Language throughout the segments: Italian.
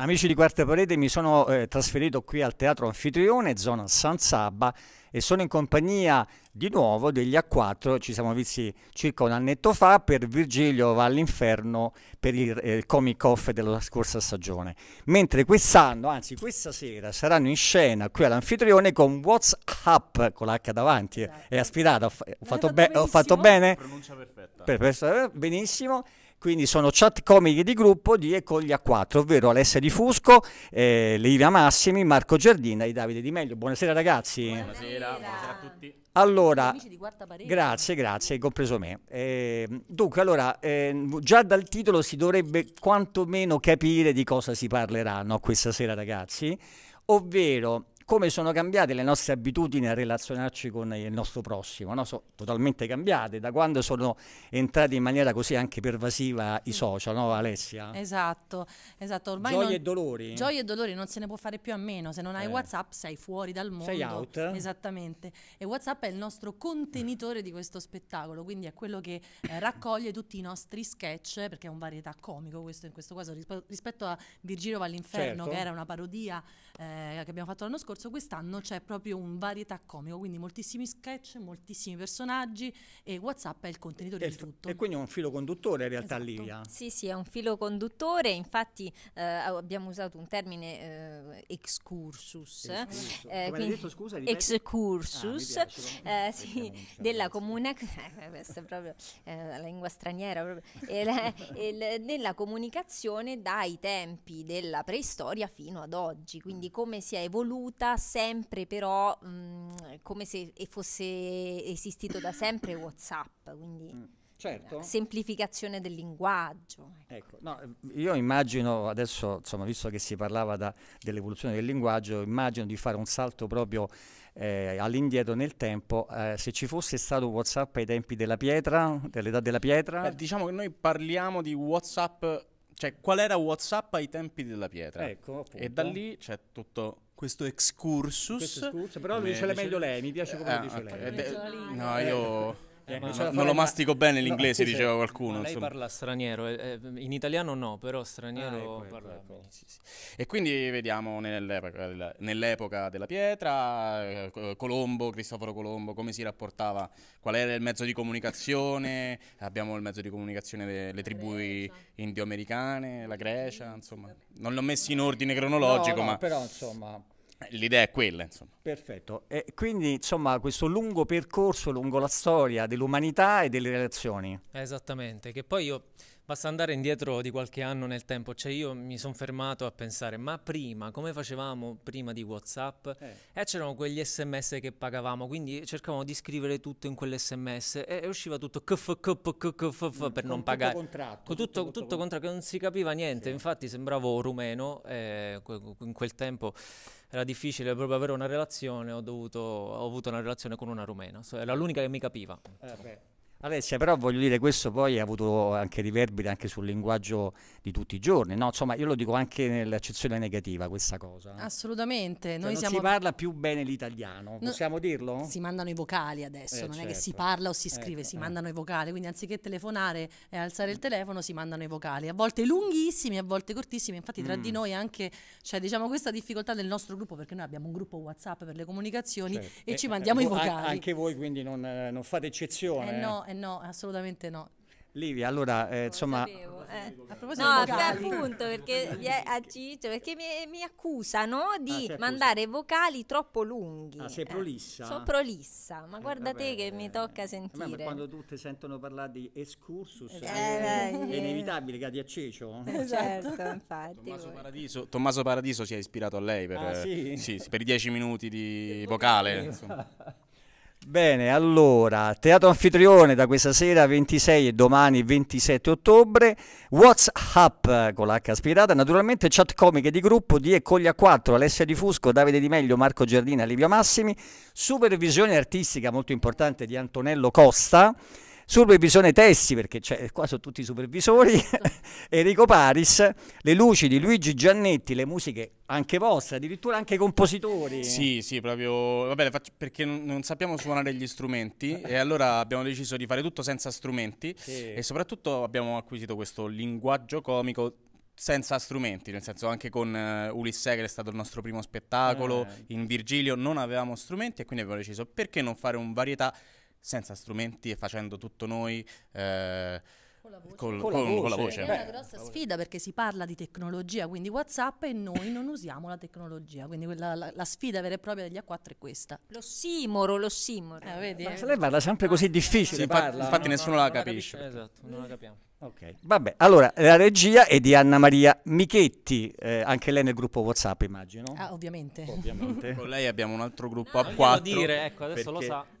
Amici di Quarta Parete, mi sono eh, trasferito qui al Teatro Anfitrione, zona San Sabba, e sono in compagnia di nuovo degli A4, ci siamo visti circa un annetto fa per Virgilio va all'inferno per il, eh, Comic Off della scorsa stagione. Mentre quest'anno, anzi questa sera, saranno in scena qui all'Anfitrione con WhatsApp, con l'H davanti, esatto. è aspirata, ho, fatto, fatto, be ho fatto bene? Pronuncia perfetta. Per, per, eh, benissimo. Quindi sono chat comiche di gruppo di e con gli a 4, ovvero Alessia Di Fusco, eh, Livia Massimi, Marco Giardina e Davide Di Meglio. Buonasera ragazzi. Buonasera, buonasera a tutti. Allora, grazie, grazie, compreso me. Eh, dunque, allora, eh, già dal titolo si dovrebbe quantomeno capire di cosa si parlerà questa sera, ragazzi, ovvero come sono cambiate le nostre abitudini a relazionarci con il nostro prossimo, no? sono totalmente cambiate da quando sono entrati in maniera così anche pervasiva i mm. social, no Alessia? Esatto, esatto. Ormai gioie non... e dolori. Gioie e dolori, non se ne può fare più a meno, se non hai eh. Whatsapp sei fuori dal mondo. Sei out. Esattamente, e Whatsapp è il nostro contenitore di questo spettacolo, quindi è quello che eh, raccoglie tutti i nostri sketch, perché è un varietà comico questo in questo caso, rispetto a Virgilio Vallinferno certo. che era una parodia eh, che abbiamo fatto l'anno scorso scorso quest'anno c'è proprio un varietà comico, quindi moltissimi sketch, moltissimi personaggi e WhatsApp è il contenitore e, di tutto. E quindi è un filo conduttore in realtà esatto. Livia. Sì, sì, è un filo conduttore, infatti eh, abbiamo usato un termine eh, excursus. Excursus. Eh, quindi, detto, scusa, excursus ah, piace, eh, sì, della comune questa è proprio eh, la lingua straniera proprio, la, il, della comunicazione dai tempi della preistoria fino ad oggi, quindi mm. come si è evoluta vita sempre però mh, come se fosse esistito da sempre WhatsApp, quindi mm. Certo. semplificazione del linguaggio. Ecco. Ecco, no, io immagino adesso, insomma, visto che si parlava da, dell'evoluzione del linguaggio, immagino di fare un salto proprio eh, all'indietro nel tempo. Eh, se ci fosse stato WhatsApp ai tempi della pietra, dell'età della pietra. Beh, diciamo che noi parliamo di WhatsApp, cioè qual era WhatsApp ai tempi della pietra. Ecco, e da lì c'è tutto questo excursus. Questo excursus però lo dice meglio lei, mi piace come lo ah, dice lei. Eh, no, io... Eh, non, cioè, non, lo mastico bene l'inglese, no, sì, diceva qualcuno. Lei insomma. parla straniero, eh, eh, in italiano no, però straniero ah, parla. Quello, E quindi vediamo nell'epoca della, nell'epoca della pietra, eh, Colombo, Cristoforo Colombo, come si rapportava, qual era il mezzo di comunicazione, abbiamo il mezzo di comunicazione delle tribù indioamericane, la Grecia, insomma. Non l'ho messo in ordine cronologico, no, no, ma... però insomma... L'idea è quella, insomma. Perfetto. E quindi, insomma, questo lungo percorso lungo la storia dell'umanità e delle relazioni. Esattamente, che poi io Basta andare indietro di qualche anno nel tempo, cioè io mi sono fermato a pensare, ma prima, come facevamo prima di Whatsapp? Eh. E eh, c'erano quegli sms che pagavamo, quindi cercavamo di scrivere tutto in quell'sms e, usciva tutto kf, kf, kf, kf per non pagare. Contratto, con tutto, tutto, tutto contratto, che non si capiva niente, sì. infatti sembravo rumeno, eh, in quel tempo era difficile proprio avere una relazione, ho, dovuto, ho avuto una relazione con una rumena, era l'unica che mi capiva. Eh, Alessia, però voglio dire, questo poi ha avuto anche riverberi anche sul linguaggio di tutti i giorni, no? Insomma, io lo dico anche nell'accezione negativa questa cosa. Assolutamente. Cioè, noi non siamo... si parla più bene l'italiano, no, possiamo dirlo? Si mandano i vocali adesso, eh, non certo. è che certo. si parla o si eh, scrive, eh, si eh. mandano i vocali, quindi anziché telefonare e alzare il telefono si mandano i vocali, a volte lunghissimi, a volte cortissimi, infatti tra mm. di noi anche, cioè diciamo questa difficoltà del nostro gruppo, perché noi abbiamo un gruppo WhatsApp per le comunicazioni certo. e ci eh, mandiamo eh, i vocali. Anche voi quindi non, non fate eccezione. no, e eh, no, assolutamente no. Livia, allora, eh, insomma... Eh, eh, a proposito No, per appunto, perché a Ciccio, perché mi, mi accusano ah, di ah, mandare vocali troppo lunghi. Ah, sei prolissa? Eh. Sono prolissa, ma guarda te che mi tocca sentire. Beh, quando tutte sentono parlare di excursus, è inevitabile che di Acecio. Certo, certo, infatti. Tommaso Paradiso, Tommaso Paradiso, si è ispirato a lei per, ah, sì? Sì, per i dieci minuti di vocale. Bene, allora, teatro anfitrione da questa sera 26 e domani 27 ottobre, Whatsapp con l'H aspirata, naturalmente chat comiche di gruppo di Ecoglia 4, Alessia Di Fusco, Davide Di Meglio, Marco Giardina, Livio Massimi, supervisione artistica molto importante di Antonello Costa, Supervisione Tessi, perché cioè, qua sono tutti i supervisori, certo. Enrico Paris, le luci di Luigi Giannetti, le musiche anche vostre, addirittura anche i compositori. Sì, sì, proprio, vabbè, faccio, perché non sappiamo suonare gli strumenti e allora abbiamo deciso di fare tutto senza strumenti sì. e soprattutto abbiamo acquisito questo linguaggio comico senza strumenti, nel senso anche con uh, Ulisse che è stato il nostro primo spettacolo, eh. in Virgilio non avevamo strumenti e quindi abbiamo deciso perché non fare un varietà senza strumenti e facendo tutto noi. Eh, con la voce. Col, con, la voce. Con la voce. È una grossa sfida perché si parla di tecnologia, quindi WhatsApp, e noi non usiamo la tecnologia. Quindi quella, la, la, sfida vera e propria degli A4 è questa. lo simoro Eh, vedi? Ma eh. lei parla sempre così difficile. Sì, parla. Infatti, no, nessuno no, la capisce. La capisce esatto, non la capiamo. Ok, vabbè. Allora, la regia è di Anna Maria Michetti, eh, anche lei nel gruppo WhatsApp, immagino. Ah, ovviamente. ovviamente. Con lei abbiamo un altro gruppo ah, a ah, 4. dire, ecco, adesso perché, lo sa.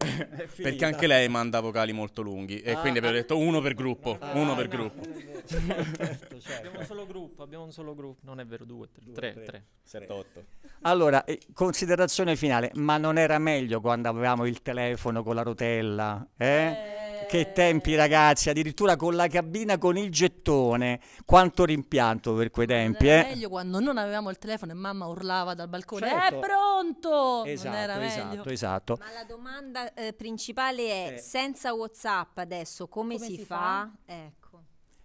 perché anche lei manda vocali molto lunghi e ah, quindi abbiamo ah. detto uno per gruppo, ah, uno per no, gruppo. Certo, certo. abbiamo un solo gruppo, abbiamo un solo gruppo, non è vero, due, tre, due, tre, tre, tre. Sette, otto. Allora, eh, considerazione finale, ma non era meglio quando avevamo il telefono con la rotella, eh? eh che tempi ragazzi, addirittura con la cabina con il gettone. Quanto rimpianto per quei tempi. Era eh? meglio quando non avevamo il telefono e mamma urlava dal balcone. Eh, certo. È pronto! Esatto, esatto, esatto, Ma la domanda eh, principale è, eh. senza Whatsapp adesso come, come si, si, fa? fa? Ecco.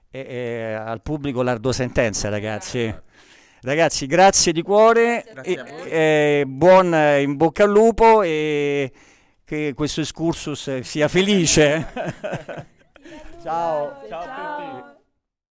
E, e, al pubblico l'ardo sentenza ragazzi. Ragazzi, grazie di cuore, grazie e, buon eh, in bocca al lupo che questo excursus sia felice. Eh. ciao. ciao a tutti.